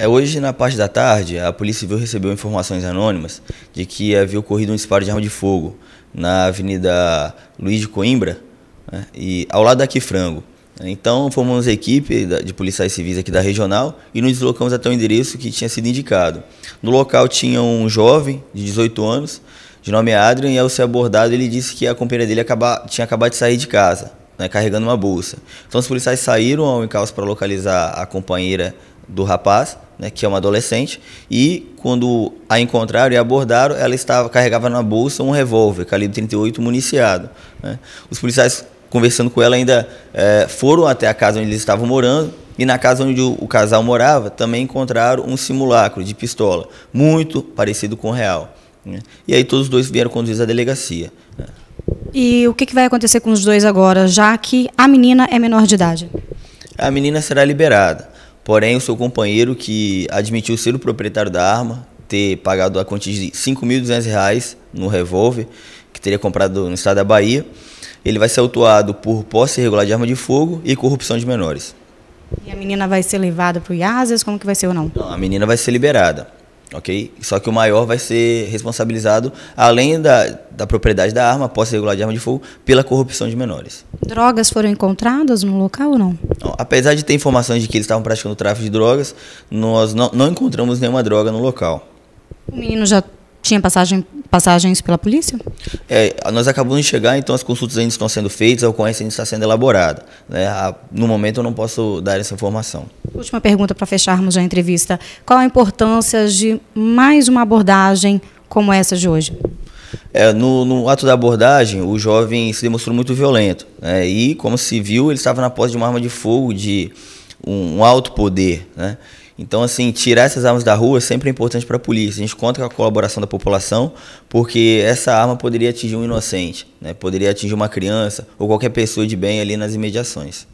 É, hoje, na parte da tarde, a Polícia Civil recebeu informações anônimas de que havia ocorrido um disparo de arma de fogo na Avenida Luiz de Coimbra, né, e ao lado da frango. Então, fomos a equipe de policiais civis aqui da regional e nos deslocamos até o endereço que tinha sido indicado. No local tinha um jovem de 18 anos, de nome Adrian, e ao ser abordado ele disse que a companheira dele acaba, tinha acabado de sair de casa, né, carregando uma bolsa. Então, os policiais saíram ao encalço para localizar a companheira do rapaz, né, que é uma adolescente, e quando a encontraram e abordaram, ela estava carregava na bolsa um revólver calibre 38 municiado. Né. Os policiais conversando com ela ainda é, foram até a casa onde eles estavam morando e na casa onde o, o casal morava também encontraram um simulacro de pistola muito parecido com o real. Né. E aí todos os dois vieram conduzidos à delegacia. Né. E o que, que vai acontecer com os dois agora, já que a menina é menor de idade? A menina será liberada. Porém, o seu companheiro, que admitiu ser o proprietário da arma, ter pagado a quantia de R$ 5.200 no revólver, que teria comprado no estado da Bahia, ele vai ser autuado por posse irregular de arma de fogo e corrupção de menores. E a menina vai ser levada para o IASES? Como que vai ser ou não? não? A menina vai ser liberada ok? Só que o maior vai ser responsabilizado, além da, da propriedade da arma, posse regular de arma de fogo, pela corrupção de menores. Drogas foram encontradas no local ou não? não apesar de ter informações de que eles estavam praticando tráfico de drogas, nós não, não encontramos nenhuma droga no local. O menino já tinha passagem, passagens pela polícia? É, nós acabamos de chegar, então as consultas ainda estão sendo feitas, a ocorrência ainda está sendo elaborada. Né? No momento eu não posso dar essa informação. Última pergunta para fecharmos a entrevista. Qual a importância de mais uma abordagem como essa de hoje? É, no, no, ato da abordagem, o jovem se demonstrou muito violento. Né? E, como se viu, ele estava na posse de uma arma de fogo de um, um alto poder. Né? Então, assim, tirar essas armas da rua é sempre é importante para a polícia. A gente conta com a colaboração da população, porque essa arma poderia atingir um inocente, né? poderia atingir uma criança ou qualquer pessoa de bem ali nas imediações.